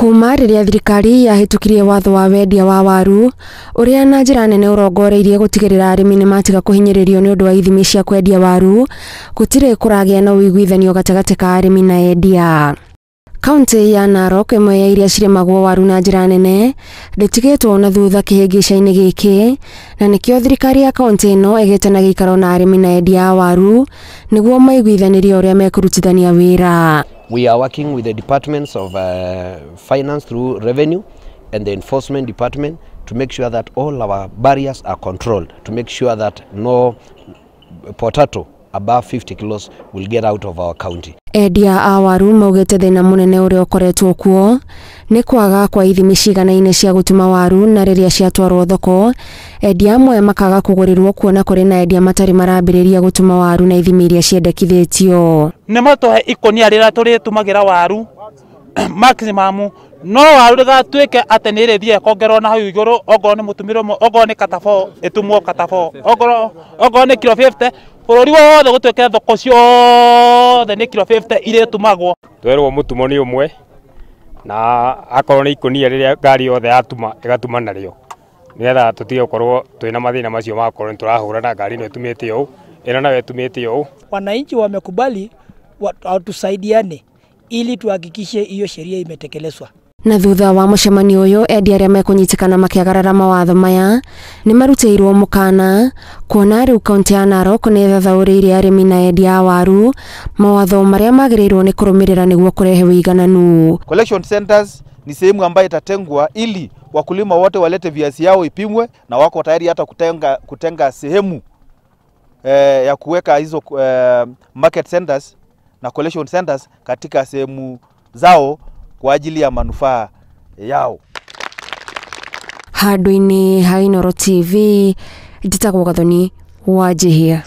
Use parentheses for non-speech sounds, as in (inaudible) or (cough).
kuma riria thirikari yahitukirie watho wa wendia wa waru uria na njira nene urongoreirie gutigirira arimi ni matiga kuhinyiririo ni undu wa ithimi cia kwendia waru gutire kuragia na uiguithanio gatagati ka arimi na endia Kaunti ya Narok ĩmwe ya iria cirĩmagwo waru na njĩra nene ndĩtigĩtwo na thutha kĩhĩngĩca ini giki na nikio thirikari ya kaunti ĩno ĩgĩte na gĩikaro na arĩmi na endia a waru niguo maiguithanĩrie ũrĩa mekũrutithania wira We are working with the departments of uh, finance through revenue and the enforcement department to make sure that all our barriers are controlled, to make sure that no potato above 50 kilos will get out of our county. Endia a waru maugite thina munene uria ukoretwo kuo ni kwaga kwa ithimi ciganaine cia gutuma waru na riria ciatwarwo thoko endia amwe makaga kugurirwo kuona kuri na endia matari marambiriria gutuma waru na ithimi iria ciendekithitio ni matuhe ikonia rira turitumagira waru (clears throat) maximum no waru rigatuike ate nä rä kongero na hau igå rå ongorwo nä må tå mä katafo ongorwo nä katabo ä tumwo katabo rå ri wothe gå tuä ke thoko ciothe nä kiro tumagwo twerwo må tumo nä å mwe na akorwo nä ikå nia rä rä a ngari yothe yatuma ĩgatuma narä o nä getha tå twina gå korwo twä na mathä na macio makorwo nä tå rahå rana ngari ä no ä tumä te å ä no ä tumä te å wananchi wamekubali watusaidiane ili tuhakikishe hiyo sheria imetekelezwa na thutha wa mucemanio uyu endi aria mekunyitĩkana makĩagarara mawatho maya nĩ marutĩirwo mũkana kuona rĩu kaunti ya Narok nĩ ĩthathaũrĩire arĩmi na endia a waru mawatho marĩa magĩrĩirwo nĩ kũrũmĩrĩra nĩguo kũrehe ũigananu. Collection centers ni sehemu ambayo itatengwa ili wakulima wote walete viazi yao ipimwe, na wako tayari hata kutenga, kutenga sehemu eh, ya kuweka hizo eh, market centers na collection centers katika sehemu zao kwa ajili ya manufaa yao handå-inä ha inoro tv njitagwo gathoni wanjihia